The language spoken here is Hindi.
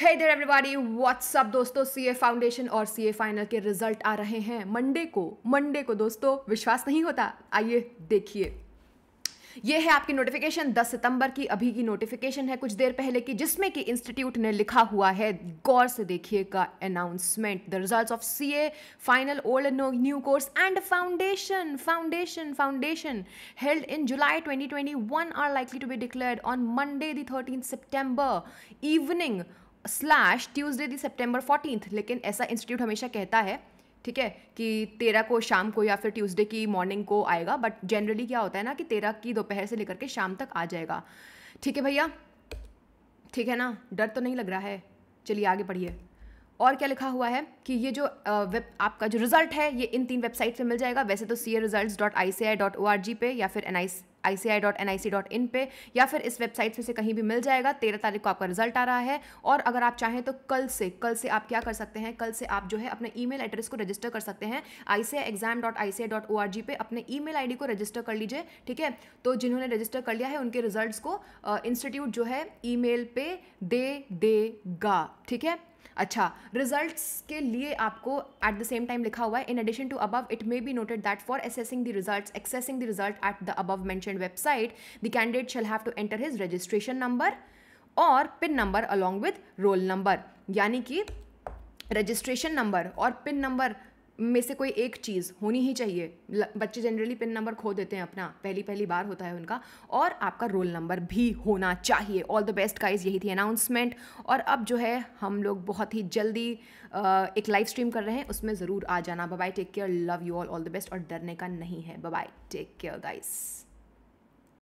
हे देर एवरीबॉडी व्हाट्सअप दोस्तों सीए फाउंडेशन और सीए फाइनल के रिजल्ट आ रहे हैं मंडे को मंडे को दोस्तों विश्वास नहीं होता आइए देखिए ये है आपकी नोटिफिकेशन 10 सितंबर की अभी की नोटिफिकेशन है कुछ देर पहले की जिसमें कि इंस्टीट्यूट ने लिखा हुआ है गौर से देखिएगा announcement the results of CA final old and new course and foundation foundation foundation held in July 2021 are likely to be declared on Monday the thirteen September evening slash Tuesday the September fourteenth लेकिन ऐसा इंस्टीट्यूट हमेशा कहता है ठीक है कि तेरह को शाम को या फिर ट्यूसडे की मॉर्निंग को आएगा बट जनरली क्या होता है ना कि तेरह की दोपहर से लेकर के शाम तक आ जाएगा ठीक है भैया ठीक है ना डर तो नहीं लग रहा है चलिए आगे पढ़िए और क्या लिखा हुआ है कि ये जो वेब आपका जो रिजल्ट है ये इन तीन वेबसाइट पे मिल जाएगा वैसे तो C A result dot I C I dot O R G पे या फिर N I I C I dot N I C dot in पे या फिर इस वेबसाइट से कहीं भी मिल जाएगा तेरह तारीख को आपका रिजल्ट आ रहा है और अगर आप चाहें तो कल से कल से आप क्या कर सकते हैं कल से आप जो है अपने ई मेल एड्रेस को रजिस्टर कर सकते हैं I C I exam dot I C I dot O R G पे अपने ई मेल आई डी को रजिस्टर कर लीजिए ठीक है तो जिन्होंने रजिस्टर कर लिया है उनके रिजल्ट को इंस्टीट्यूट जो है ई मेल पे दे देगा ठीक है अच्छा रिजल्ट्स के लिए आपको एट द सेम टाइम लिखा हुआ है in addition to above it may be noted that for assessing the results accessing the result at the above mentioned website the candidate shall have to enter his registration number और pin number along with roll number यानी कि रजिस्ट्रेशन नंबर और पिन नंबर में से कोई एक चीज़ होनी ही चाहिए बच्चे जनरली पिन नंबर खो देते हैं अपना पहली पहली बार होता है उनका और आपका रोल नंबर भी होना चाहिए ऑल द बेस्ट गाइज यही थी अनाउंसमेंट और अब जो है हम लोग बहुत ही जल्दी एक लाइव स्ट्रीम कर रहे हैं उसमें ज़रूर आ जाना bye take care love you all all the best और डरने का नहीं है बाय टेक केयर गाइज़